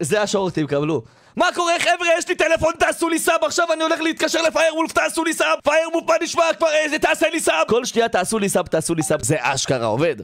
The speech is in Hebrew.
זה השורטים, קבלו. מה קורה חבר'ה? יש לי טלפון, תעשו לי סאב, עכשיו אני הולך להתקשר לפיירוולף, תעשו לי סאב, פיירוולף, מה נשמע כבר, איזה אה, תעשה לי סאב! כל שנייה תעשו לי סאב, תעשו לי סאב, זה אשכרה עובד.